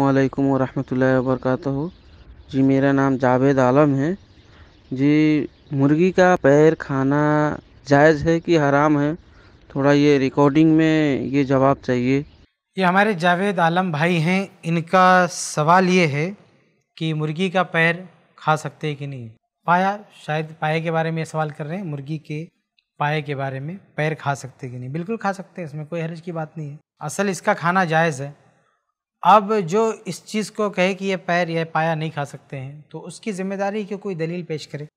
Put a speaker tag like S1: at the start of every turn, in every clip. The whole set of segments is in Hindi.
S1: अल्लाम वरहमल वर्क जी मेरा नाम जावेद आलम है जी मुर्गी का पैर खाना जायज़ है कि हराम है थोड़ा ये रिकॉर्डिंग में ये जवाब चाहिए
S2: ये हमारे जावेद आलम भाई हैं इनका सवाल ये है कि मुर्गी का पैर खा सकते हैं कि नहीं पाया शायद पाए के बारे में सवाल कर रहे हैं मुर्गी के पाए के बारे में पैर खा सकते कि नहीं बिल्कुल खा सकते हैं इसमें कोई हर्ज की बात नहीं है असल इसका खाना जायज़ है अब जो इस चीज़ को कहे कि ये पैर यह पाया नहीं खा सकते हैं तो उसकी जिम्मेदारी कि कोई दलील पेश करे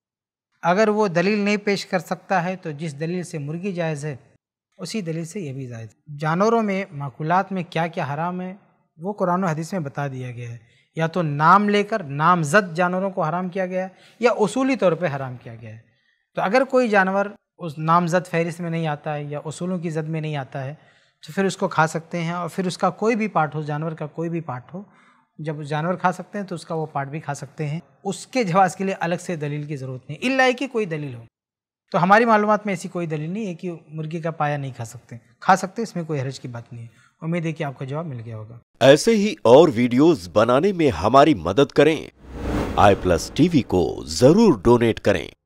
S2: अगर वो दलील नहीं पेश कर सकता है तो जिस दलील से मुर्गी जायज़ है उसी दलील से यह भी जायज़ है जानवरों में माकूलात में क्या क्या हराम है वो कुरान हदीस में बता दिया गया है या तो नाम लेकर नामजद जानवरों को हराम किया गया है या उसूली तौर पर हराम किया गया है तो अगर कोई जानवर उस नामजद फहरिस्त में नहीं आता है या उसूलों की जद में नहीं आता है तो फिर उसको खा सकते हैं और फिर उसका कोई भी पार्ट हो जानवर का कोई भी पार्ट हो जब जानवर खा सकते हैं तो उसका वो पार्ट भी खा सकते हैं उसके जवाब के लिए अलग से दलील की ज़रूरत नहीं इल्ला की कोई दलील हो तो हमारी मालूम में ऐसी कोई दलील नहीं है कि मुर्गी का पाया नहीं खा सकते खा सकते इसमें कोई हरज की बात नहीं है उम्मीद है कि आपको जवाब मिल गया होगा
S3: ऐसे ही और वीडियोस बनाने में हमारी मदद करें आई प्लस टीवी को जरूर डोनेट करें